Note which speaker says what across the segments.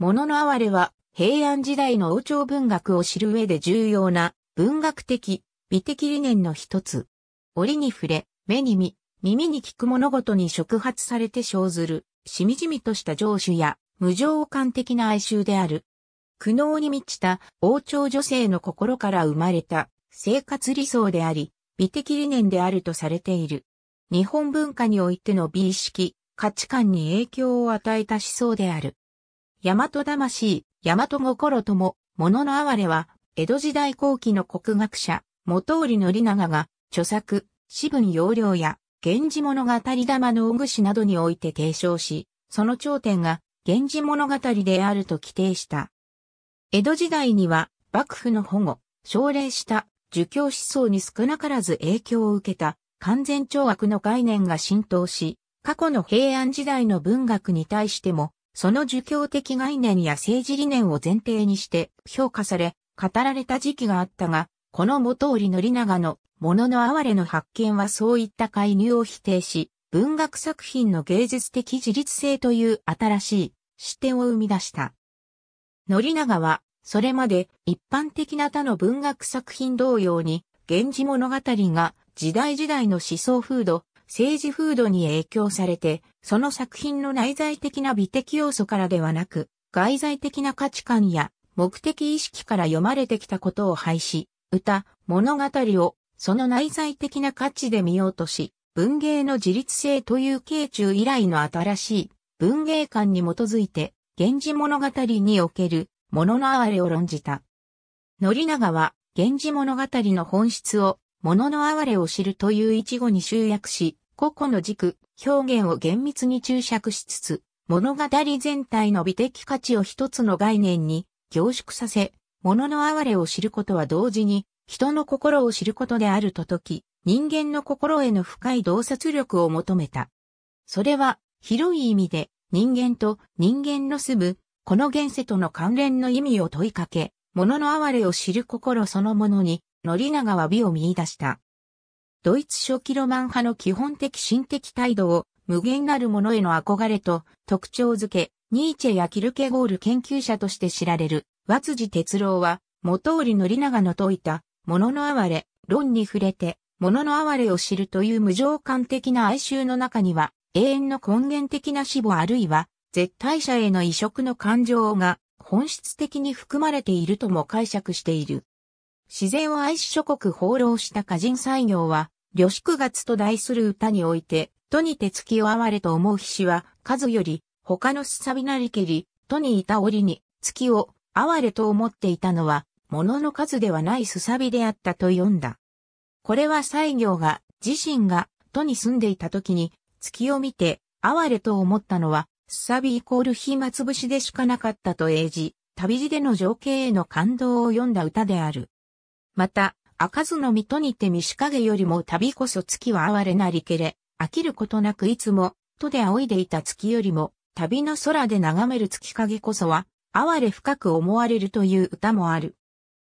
Speaker 1: 物の哀れは、平安時代の王朝文学を知る上で重要な文学的、美的理念の一つ。折に触れ、目に見、耳に聞く物事に触発されて生ずる、しみじみとした上手や無常感的な哀愁である。苦悩に満ちた王朝女性の心から生まれた生活理想であり、美的理念であるとされている。日本文化においての美意識、価値観に影響を与えた思想である。大和魂、大和心とも、物の哀れは、江戸時代後期の国学者、元織宣長が、著作、私文要領や、源氏物語玉のおぐなどにおいて提唱し、その頂点が、源氏物語であると規定した。江戸時代には、幕府の保護、奨励した、儒教思想に少なからず影響を受けた、完全懲悪の概念が浸透し、過去の平安時代の文学に対しても、その儒教的概念や政治理念を前提にして評価され、語られた時期があったが、この元織宣長のものの哀れの発見はそういった介入を否定し、文学作品の芸術的自立性という新しい視点を生み出した。宣長は、それまで一般的な他の文学作品同様に、源氏物語が時代時代の思想風土、政治風土に影響されて、その作品の内在的な美的要素からではなく、外在的な価値観や目的意識から読まれてきたことを廃止、歌、物語をその内在的な価値で見ようとし、文芸の自立性という慶中以来の新しい文芸観に基づいて、源氏物語における物のあれを論じた。宣長は、源氏物語の本質を物の哀れを知るという一語に集約し、個々の軸、表現を厳密に注釈しつつ、物語全体の美的価値を一つの概念に凝縮させ、物の哀れを知ることは同時に、人の心を知ることであるととき、人間の心への深い洞察力を求めた。それは、広い意味で、人間と人間の住む、この現世との関連の意味を問いかけ、物の哀れを知る心そのものに、宣長は美を見出した。ドイツ初期ロマン派の基本的心的態度を無限なるものへの憧れと特徴づけ、ニーチェやキルケゴール研究者として知られる、和辻哲郎は、元リ宣長の説いた、ものの哀れ、論に触れて、ものの哀れを知るという無常感的な哀愁の中には、永遠の根源的な死母あるいは、絶対者への移植の感情が本質的に含まれているとも解釈している。自然を愛し諸国放浪した歌人西行は、旅宿月と題する歌において、都にて月を哀れと思う菱は、数より、他のすさびなりけり、都にいた折に、月を哀れと思っていたのは、物の数ではないすさびであったと読んだ。これは西行が、自身が、都に住んでいた時に、月を見て、哀れと思ったのは、すさびイコール暇つぶしでしかなかったと英字、旅路での情景への感動を読んだ歌である。また、開かずの水戸にて三し影よりも旅こそ月は哀れなりけれ、飽きることなくいつも、とで仰いでいた月よりも、旅の空で眺める月影こそは、哀れ深く思われるという歌もある。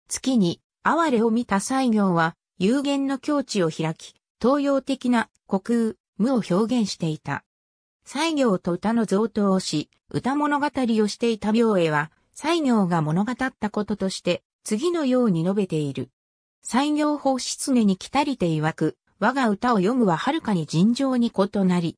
Speaker 1: 月に、哀れを見た西行は、有限の境地を開き、東洋的な虚空、無を表現していた。西行と歌の贈答をし、歌物語をしていた病恵は、西行が物語ったこととして、次のように述べている。産業法室根に来たりて曰く、我が歌を読むははるかに尋常に異なり。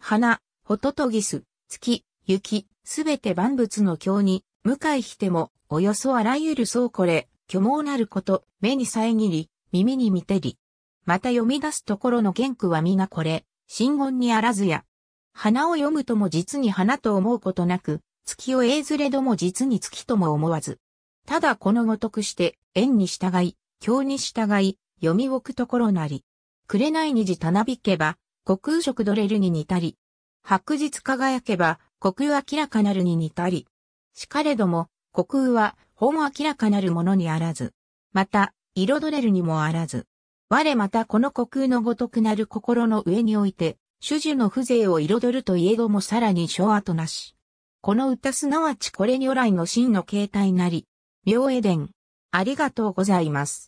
Speaker 1: 花、ほととギス、月、雪、すべて万物の経に、向かいしても、およそあらゆるそうこれ、虚妄なること、目に遮り、耳に見てり。また読み出すところの原句は皆これ、真言にあらずや。花を読むとも実に花と思うことなく、月をえずれども実に月とも思わず。ただこのごとくして、縁に従い、今日に従い、読み置くところなり。紅にじたなびけば、虚空色どれるに似たり。白日輝けば、虚空明らかなるに似たり。しかれども、虚空は、ほも明らかなるものにあらず。また、彩れるにもあらず。我またこの虚空のごとくなる心の上において、主樹の風情を彩るといえどもさらに昭和となし。この歌すなわちこれ如来の真の形態なり。明英伝。ありがとうございます。